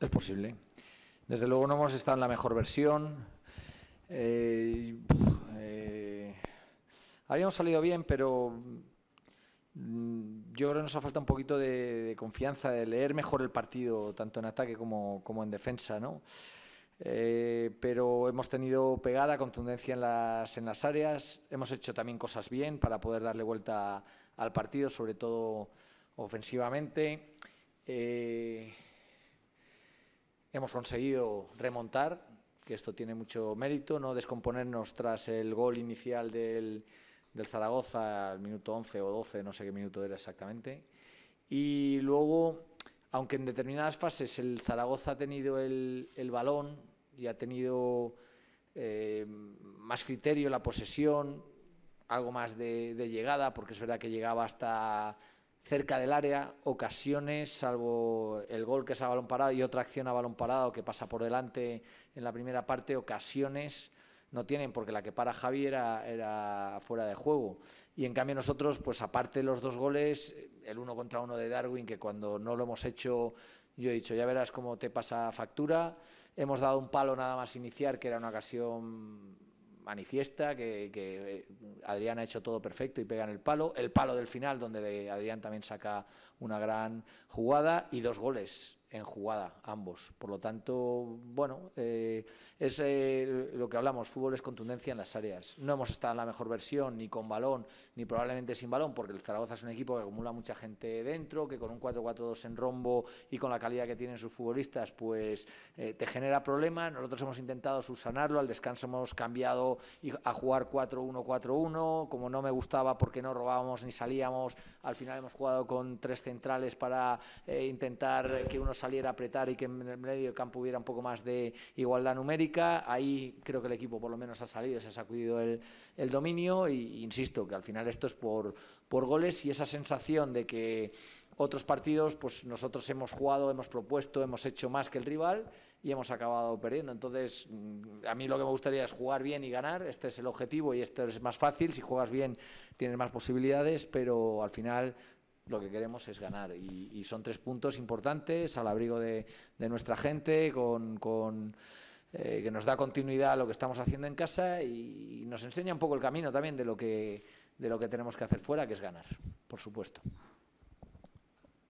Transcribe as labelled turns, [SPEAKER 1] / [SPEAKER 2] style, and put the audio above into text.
[SPEAKER 1] Es posible. Desde luego no hemos estado en la mejor versión. Eh, eh, habíamos salido bien, pero mm, yo creo que nos ha faltado un poquito de, confianza, de leer mejor el partido, tanto en ataque como, en defensa, ¿no? Eh, pero hemos tenido pegada, contundencia en las, en las áreas, hemos hecho también cosas bien para poder darle vuelta al partido, sobre todo ofensivamente. Hemos conseguido remontar, que esto tiene mucho mérito, no descomponernos tras el gol inicial del, Zaragoza al minuto 11 o 12, no sé qué minuto era exactamente. Y luego, aunque en determinadas fases el Zaragoza ha tenido el, balón y ha tenido eh, más criterio la posesión, algo más de, llegada, porque es verdad que llegaba hasta cerca del área, ocasiones, salvo el gol que es a balón parado y otra acción a balón parado que pasa por delante en la primera parte, ocasiones no tienen porque la que para Javier era, fuera de juego. Y en cambio nosotros, pues aparte de los dos goles, el uno contra uno de Darwin, que cuando no lo hemos hecho, yo he dicho, ya verás cómo te pasa factura, hemos dado un palo nada más iniciar, que era una ocasión manifiesta que, que, Adrián ha hecho todo perfecto y pega en el palo. El palo del final, donde Adrián también saca una gran jugada y dos goles en jugada, ambos. Por lo tanto, bueno, eh, es eh, lo que hablamos, fútbol es contundencia en las áreas. No hemos estado en la mejor versión, ni con balón, ni probablemente sin balón, porque el Zaragoza es un equipo que acumula mucha gente dentro, que con un 4-4-2 en rombo y con la calidad que tienen sus futbolistas, pues eh, te genera problemas. Nosotros hemos intentado subsanarlo, al descanso hemos cambiado a jugar 4-1-4-1, como no me gustaba porque no robábamos ni salíamos, al final hemos jugado con tres centrales para intentar que uno saliera a apretar y que en el medio campo hubiera un poco más de igualdad numérica. Ahí creo que el equipo por lo menos ha salido, se ha sacudido el, el dominio y e insisto que al final esto es por, por goles y esa sensación de que otros partidos, pues nosotros hemos jugado, hemos propuesto, hemos hecho más que el rival y hemos acabado perdiendo. Entonces, mm, a mí lo que me gustaría es jugar bien y ganar. Este es el objetivo y esto es más fácil. Si juegas bien, tienes más posibilidades, pero al final lo que queremos es ganar. Y, son tres puntos importantes al abrigo de, nuestra gente, con, eh, que nos da continuidad a lo que estamos haciendo en casa y, nos enseña un poco el camino también de de lo que tenemos que hacer fuera, que es ganar, por supuesto.